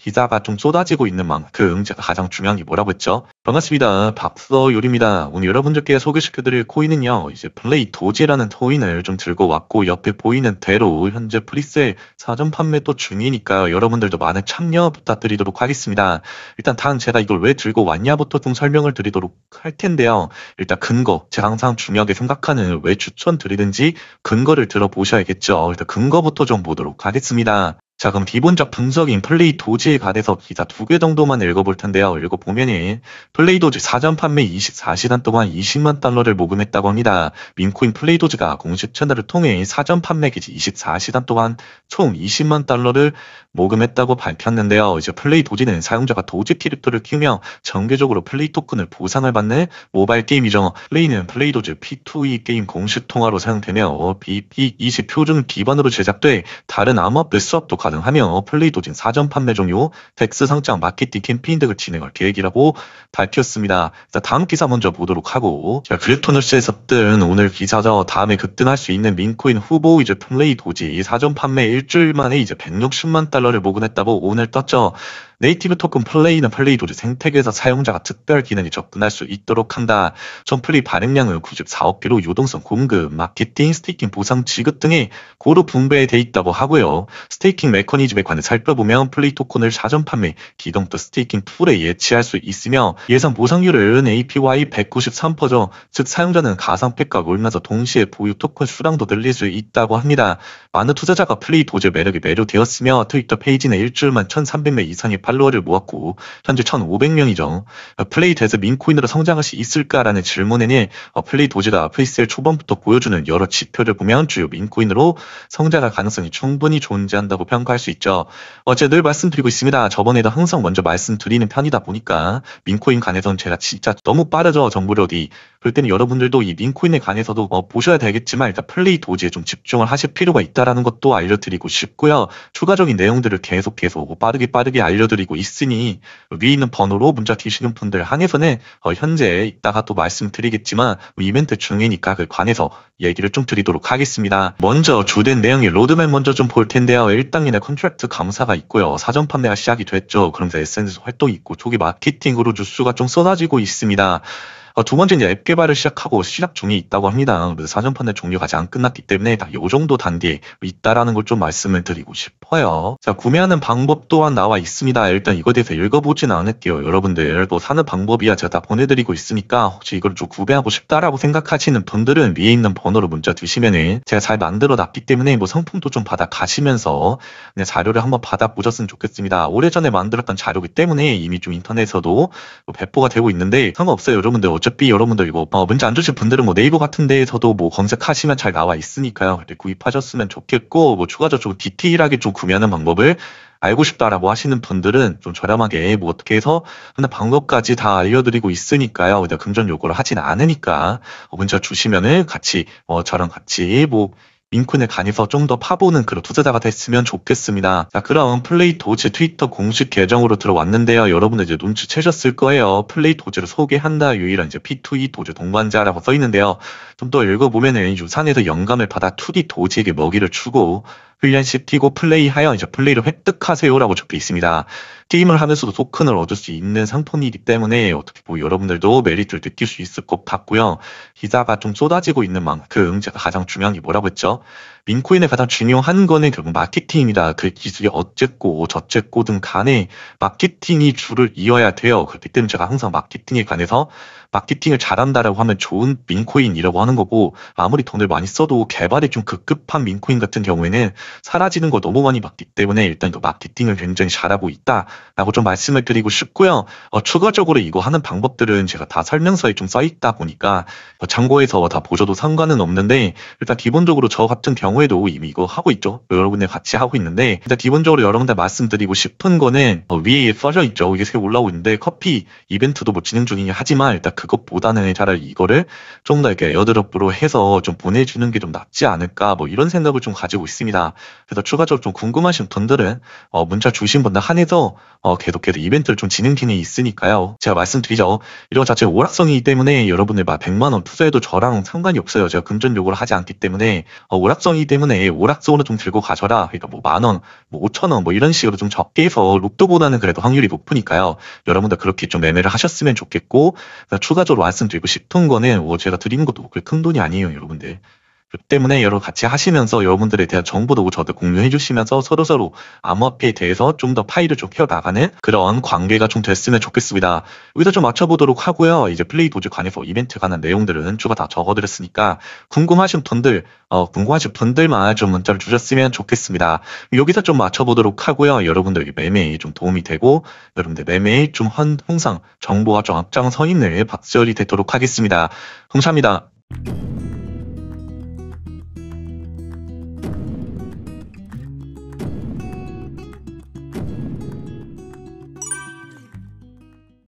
기사가 좀 쏟아지고 있는 만큼 그 제가 가장 중요한 게 뭐라고 했죠? 반갑습니다. 박서 요리입니다. 오늘 여러분들께 소개시켜드릴 코인은요. 이제 플레이 도지라는 코인을 좀 들고 왔고 옆에 보이는 대로 현재 프리셀 사전 판매 도 중이니까 요 여러분들도 많은 참여 부탁드리도록 하겠습니다. 일단 다음 제가 이걸 왜 들고 왔냐부터 좀 설명을 드리도록 할 텐데요. 일단 근거, 제가 항상 중요하게 생각하는 왜추천드리든지 근거를 들어보셔야겠죠. 일단 근거부터 좀 보도록 하겠습니다. 자 그럼 기본적 분석인 플레이 도지에 관해서 기사 두 개 정도만 읽어볼 텐데요. 읽어보면 플레이 도지 사전 판매 24시간 동안 20만 달러를 모금했다고 합니다. 민코인 플레이 도지가 공식 채널을 통해 사전 판매 기지 24시간 동안 총 20만 달러를 모금했다고 밝혔는데요. 이제 플레이 도지는 사용자가 도지 키립토를 키우며 정기적으로 플레이 토큰을 보상을 받는 모바일 게임이죠. 플레이는 플레이 도지 P2E 게임 공식 통화로 사용되며 BP20 어, 표준 기반으로 제작돼 다른 암호화폐 수업도 가 가능하며 플레이도 진 사전 판매 종료, 덱스 상장 마케팅 캠페인 등을 진행할 계획이라고 밝혔습니다. 다음 기사 먼저 보도록 하고 자, 그립토너스에서 뜬 오늘 기사죠. 다음에 급등할 수 있는 민코인 후보 이제 플레이 도지 사전 판매 일주일 만에 이제 160만 달러를 모금했다고 오늘 떴죠. 네이티브 토큰 플레이는 플레이 도구 생태계에서 사용자가 특별 기능이 접근할 수 있도록 한다. 전 플레이 발행량을 94억 개로 유동성 공급, 마케팅, 스테이킹 보상 지급 등이 고루 분배돼 있다고 하고요. 스테이킹 메커니즘에 관해 살펴보면 플레이 토큰을 사전 판매, 기동도 스테이킹 풀에 예치할 수 있으며 예상 보상률은 APY 193%죠. 즉 사용자는 가상 팩과 올면서 동시에 보유 토큰 수량도 늘릴 수 있다고 합니다. 많은 투자자가 플레이 도주 매력이 매료되었으며 트위터 페이지는 일주일만 1,300매 이상이 파 팔로워를 모았고 현재 1,500명이죠. 플레이 데스 민코인으로 성장할 수 있을까라는 질문에는 플레이 도지가 플레이셀 초반부터 보여주는 여러 지표를 보면 주요 민코인으로 성장할 가능성이 충분히 존재한다고 평가할 수 있죠. 어제 늘 말씀드리고 있습니다. 저번에도 항상 먼저 말씀드리는 편이다 보니까 민코인 간에서는 제가 진짜 너무 빠르죠 정보력디 그럴 때는 여러분들도 이 민코인에 관해서도 어, 보셔야 되겠지만 일단 플레이 도지에 좀 집중을 하실 필요가 있다라는 것도 알려드리고 싶고요. 추가적인 내용들을 계속 계속 빠르게 빠르게 알려드리고 드리고 있으니 위에 있는 번호로 문자 주시는 분들 한해서는 어, 현재 이따가 또 말씀드리겠지만 뭐 이벤트 중이니까 그 관해서 얘기를 좀 드리도록 하겠습니다. 먼저 주된 내용이 로드맵 먼저 좀 볼 텐데요. 1단계는 컨트랙트 감사가 있고요. 사전 판매가 시작이 됐죠. 그럼면서 SNS 활동이 있고 초기 마케팅으로 뉴스가좀 쏟아지고 있습니다. 어, 두 번째 이앱 개발을 시작하고 시작 중에 있다고 합니다. 사전판매 종료가 아직 안 끝났기 때문에 다요 정도 단계에 있다라는 걸 좀 말씀을 드리고 싶어요. 자, 구매하는 방법 또한 나와 있습니다. 일단 이거에 대해서 읽어보진 않을게요. 여러분들 뭐 사는 방법이야 제가 다 보내드리고 있으니까 혹시 이걸 좀 구매하고 싶다라고 생각하시는 분들은 위에 있는 번호로 문자 주시면은 제가 잘 만들어 놨기 때문에 뭐 상품도 좀 받아 가시면서 네, 자료를 한번 받아 보셨으면 좋겠습니다. 오래전에 만들었던 자료기 때문에 이미 좀 인터넷에서도 뭐 배포가 되고 있는데 상관없어요. 여러분들 어차피 어차피 여러분들 이거 어, 문자 안 주신 분들은 뭐 네이버 같은 데에서도 뭐 검색하시면 잘 나와 있으니까요. 구입하셨으면 좋겠고 뭐 추가적으로 디테일하게 좀 구매하는 방법을 알고 싶다라고 하시는 분들은 좀 저렴하게 뭐 어떻게 해서 하는 방법까지 다 알려드리고 있으니까요. 우리가 금전 요구를 하진 않으니까 어, 문자 주시면은 같이 어 저랑 같이 뭐 민콘에 관해서 좀 더 파보는 그런 투자자가 됐으면 좋겠습니다. 자 그럼 플레이 도즈 트위터 공식 계정으로 들어왔는데요. 여러분들 이제 눈치채셨을 거예요. 플레이 도즈를 소개한다 유일한 이제 P2E 도즈 동반자라고 써있는데요. 좀 더 읽어보면은 유산에서 영감을 받아 2D 도즈에게 먹이를 주고 훈련시키고 플레이하여 이제 플레이를 획득하세요라고 적혀 있습니다. 게임을 하면서도 토큰을 얻을 수 있는 상품이기 때문에 어떻게 보면 여러분들도 메리트를 느낄 수 있을 것 같고요. 기사가 좀 쏟아지고 있는 만큼 제가 가장 중요한 게 뭐라고 했죠? 민코인의 가장 중요한 거는 결국 마케팅입니다그 기술이 어쨌고 저쨌고 등 간에 마케팅이 줄을 이어야 돼요. 그렇기 때문에 제가 항상 마케팅에 관해서 마케팅을 잘한다라고 하면 좋은 민코인이라고 하는 거고 아무리 돈을 많이 써도 개발이 좀 급급한 민코인 같은 경우에는 사라지는 거 너무 많이 봤기 때문에 일단 그 마케팅을 굉장히 잘하고 있다라고 좀 말씀을 드리고 싶고요. 어, 추가적으로 이거 하는 방법들은 제가 다 설명서에 좀 써 있다 보니까 뭐 참고해서 다 보셔도 상관은 없는데 일단 기본적으로 저 같은 경우에도 이미 이거 하고 있죠. 여러분들 같이 하고 있는데 일단 기본적으로 여러분들 말씀드리고 싶은 거는 어, 위에 써져 있죠. 이게 새 올라오고 있는데 커피 이벤트도 뭐 진행 중이긴 하지만 일단 그것보다는 차라리 이거를 좀 더 이렇게 에드롭으로 해서 좀 보내주는 게 좀 낫지 않을까 뭐 이런 생각을 좀 가지고 있습니다. 그래서 추가적으로 좀 궁금하신 분들은 어, 문자 주신 분들 한해서 어, 계속 계속 이벤트를 좀 진행 중에 있으니까요. 제가 말씀드리죠. 이런 자체 오락성이기 때문에 여러분들 막 100만 원 투자해도 저랑 상관이 없어요. 제가 금전 요구를 하지 않기 때문에 어, 오락성이기 때문에 오락성으로 좀 들고 가셔라. 그러니까 뭐만 원, 뭐 오천 원, 뭐 이런 식으로 좀 적게 해서 로또보다는 그래도 확률이 높으니까요. 여러분들 그렇게 좀 매매를 하셨으면 좋겠고, 추가적으로 말씀드리고 싶은 거는 뭐 제가 드리는 것도 그큰 돈이 아니에요, 여러분들. 그 때문에 여러 같이 하시면서 여러분들에 대한 정보도 저도 공유해 주시면서 서로서로 암호화폐에 대해서 좀 더 파일을 좁혀 나가는 그런 관계가 좀 됐으면 좋겠습니다. 여기서 좀 맞춰보도록 하고요. 이제 플레이 도즈 관해서 이벤트 관한 내용들은 추가 다 적어드렸으니까 궁금하신 분들, 어, 궁금하신 분들만 좀 문자를 주셨으면 좋겠습니다. 여기서 좀 맞춰보도록 하고요. 여러분들 매매에 좀 도움이 되고 여러분들 매매에 좀 헌, 항상 정보와 좀 앞장서 있는 박수열이 되도록 하겠습니다. 감사합니다.